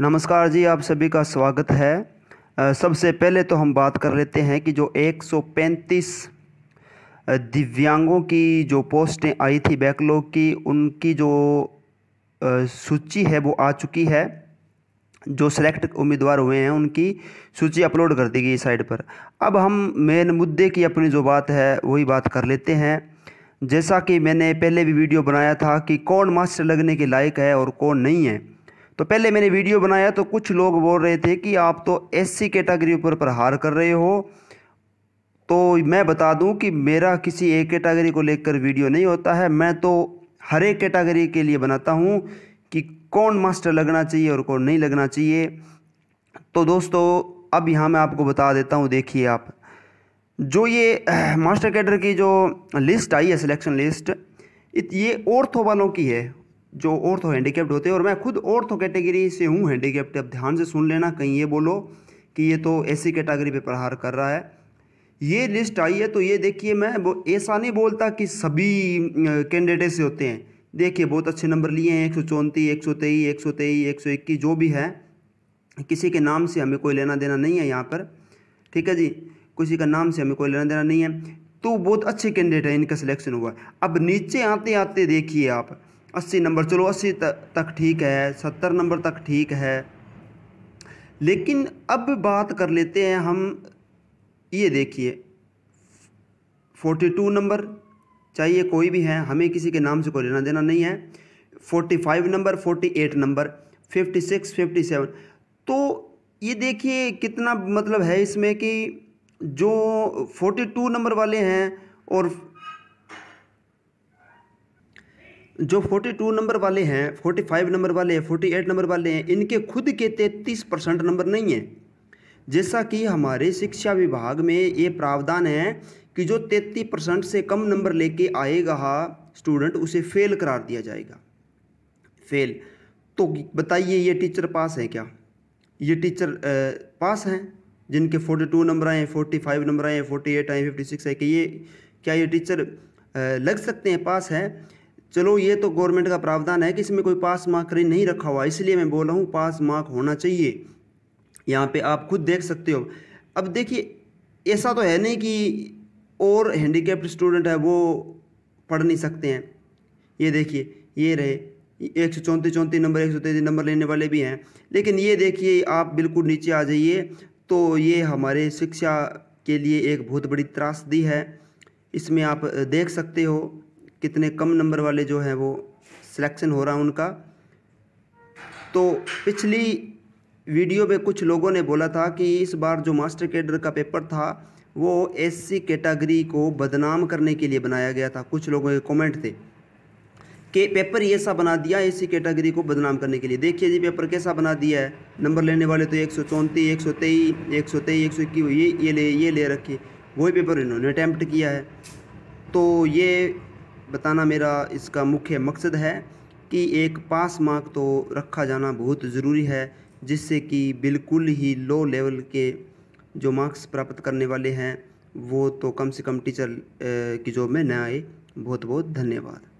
नमस्कार जी आप सभी का स्वागत है सबसे पहले तो हम बात कर लेते हैं कि जो 135 दिव्यांगों की जो पोस्टें आई थी बैकलॉग की उनकी जो सूची है वो आ चुकी है जो सेलेक्ट उम्मीदवार हुए हैं उनकी सूची अपलोड कर दी गई साइट पर अब हम मेन मुद्दे की अपनी जो बात है वही बात कर लेते हैं जैसा कि मैंने पहले भी वीडियो बनाया था कि कौन मास्टर लगने के लायक है और कौन नहीं है तो पहले मैंने वीडियो बनाया तो कुछ लोग बोल रहे थे कि आप तो एससी कैटेगरी ऊपर प्रहार कर रहे हो तो मैं बता दूं कि मेरा किसी एक कैटेगरी को लेकर वीडियो नहीं होता है मैं तो हर एक कैटेगरी के लिए बनाता हूं कि कौन मास्टर लगना चाहिए और कौन नहीं लगना चाहिए तो दोस्तों अब यहाँ मैं आपको बता देता हूँ देखिए आप जो ये मास्टर कैडर की जो लिस्ट आई है सिलेक्शन लिस्ट ये औरतों वालों की है जो औरथो हैंडीकैप्ड होते हैं और मैं खुद तो कैटेगरी से हूँ हैंडीकेप्ड अब ध्यान से सुन लेना कहीं ये बोलो कि ये तो ऐसी कैटेगरी पे प्रहार कर रहा है ये लिस्ट आई है तो ये देखिए मैं ऐसा नहीं बोलता कि सभी कैंडिडेट से होते हैं देखिए बहुत अच्छे नंबर लिए हैं एक सौ चौंतीस एक सौ तेईस एक सौ तेईस एक सौ इक्कीस जो भी है किसी के नाम से हमें कोई लेना देना नहीं है यहाँ पर ठीक है जी किसी का नाम से हमें कोई लेना देना नहीं है तो बहुत अच्छे कैंडिडेट हैं इनका सिलेक्शन हुआ अब नीचे आते आते देखिए आप अस्सी नंबर चलो अस्सी तक ठीक है सत्तर नंबर तक ठीक है लेकिन अब बात कर लेते हैं हम ये देखिए फोर्टी टू नंबर चाहिए कोई भी है हमें किसी के नाम से कोई लेना देना नहीं है forty five number forty eight number fifty six fifty seven तो ये देखिए कितना मतलब है इसमें कि जो फोर्टी टू नंबर वाले हैं और जो 42 नंबर वाले हैं 45 नंबर वाले हैं 48 नंबर वाले हैं इनके खुद के 33 परसेंट नंबर नहीं हैं जैसा कि हमारे शिक्षा विभाग में ये प्रावधान है कि जो 33 परसेंट से कम नंबर लेके आएगा स्टूडेंट उसे फेल करार दिया जाएगा फेल तो बताइए ये टीचर पास है क्या ये टीचर पास हैं जिनके 42 नंबर आए 45 नंबर आए 48 आए सिक्स आए कि ये क्या ये टीचर लग सकते हैं पास हैं चलो ये तो गवर्नमेंट का प्रावधान है कि इसमें कोई पास मार्क नहीं रखा हुआ इसलिए मैं बोल रहा हूँ पास मार्क होना चाहिए यहाँ पे आप खुद देख सकते हो अब देखिए ऐसा तो है नहीं कि और हैंडीकेप्ड स्टूडेंट है वो पढ़ नहीं सकते हैं ये देखिए ये रहे एक सौ चौंतीस चौंतीस नंबर एक सौ तैतीस नंबर लेने वाले भी हैं लेकिन ये देखिए आप बिल्कुल नीचे आ जाइए तो ये हमारे शिक्षा के लिए एक बहुत बड़ी त्रासदी है इसमें आप देख सकते हो कितने कम नंबर वाले जो हैं वो सिलेक्शन हो रहा है उनका तो पिछली वीडियो में कुछ लोगों ने बोला था कि इस बार जो मास्टर कैडर का पेपर था वो एससी कैटेगरी को बदनाम करने के लिए बनाया गया था कुछ लोगों के कमेंट थे कि पेपर ये सा बना दिया एससी कैटेगरी को बदनाम करने के लिए देखिए जी पेपर कैसा बना दिया है नंबर लेने वाले तो एक सौ चौंतीस एक सौ तेईस एक सौ तेईस एक सौ इक्कीस ये ये ले ये ले रखे वही पेपर इन्होंने अटैम्प्ट किया है तो ये बताना मेरा इसका मुख्य मकसद है कि एक पास मार्क तो रखा जाना बहुत ज़रूरी है जिससे कि बिल्कुल ही लो लेवल के जो मार्क्स प्राप्त करने वाले हैं वो तो कम से कम टीचर की जॉब में न आए बहुत बहुत धन्यवाद